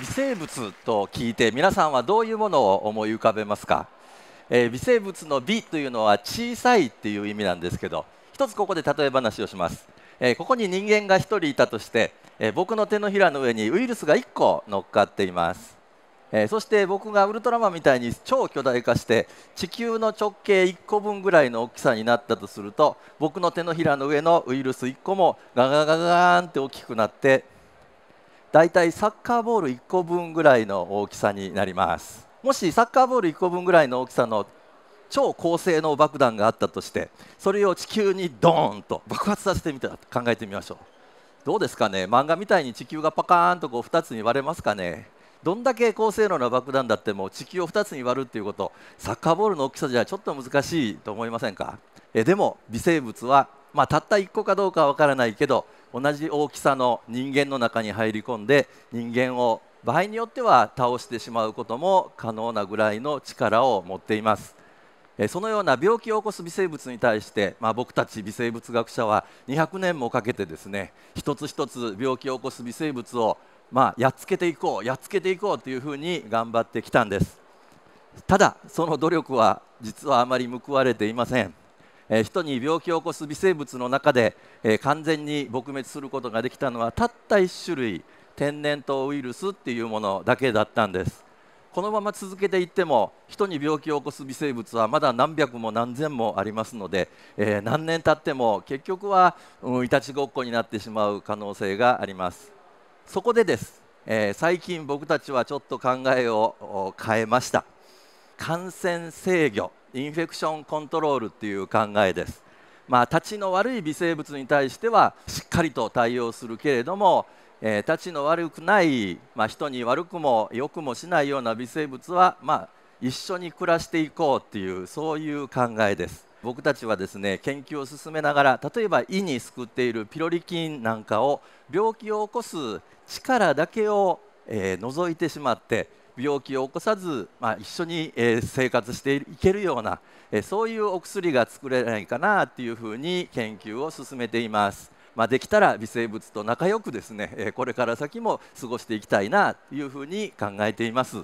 微生物と聞いて皆さんはどういうものを思い浮かべますか、えー、微生物の美というのは小さいっていう意味なんですけど一つここで例え話をします、えー、ここに人間が1人いたとして、えー、僕の手のひらの上にウイルスが1個乗っかっていますえー、そして僕がウルトラマンみたいに超巨大化して地球の直径1個分ぐらいの大きさになったとすると僕の手のひらの上のウイルス1個もガガガガーンって大きくなってだいたいサッカーボール1個分ぐらいの大きさになりますもしサッカーボール1個分ぐらいの大きさの超高性能爆弾があったとしてそれを地球にドーンと爆発させてみた考えてみましょうどうですかね漫画みたいに地球がパカーンとこう2つに割れますかねどんだけ高性能な爆弾だっても地球を2つに割るっていうことサッカーボールの大きさじゃちょっと難しいと思いませんかえでも微生物は、まあ、たった1個かどうかは分からないけど同じ大きさの人間の中に入り込んで人間を場合によっては倒してしまうことも可能なぐらいの力を持っていますそのような病気を起こす微生物に対して、まあ、僕たち微生物学者は200年もかけてですね一つ一つ病気を起こす微生物を、まあ、やっつけていこうやっつけていこうというふうに頑張ってきたんですただその努力は実はあまり報われていませんえ人に病気を起こす微生物の中で、え完全に撲滅することができたのはたった1種類天然痘ウイルスっていうものだけだったんですこのまま続けていっても人に病気を起こす微生物はまだ何百も何千もありますので、え何年経っても結局は、うん、いたちごっこになってしまう可能性がありますそこでです、え最近僕たちはちょっと考えを変えました感染制御インフェクションコントロールっていう考えです。まあ、立ちの悪い微生物に対してはしっかりと対応するけれども、えー、立ちの悪くない、まあ、人に悪くも良くもしないような微生物は、まあ、一緒に暮らしていこうっていうそういう考えです。僕たちはですね研究を進めながら例えば胃に救っているピロリ菌なんかを病気を起こす力だけを、えー、除いてしまって病気を起こさず、まあ、一緒に、え生活していけるような、えそういうお薬が作れないかなっていうふうに研究を進めています。まあ、できたら微生物と仲良くですね、えこれから先も過ごしていきたいなというふうに考えています。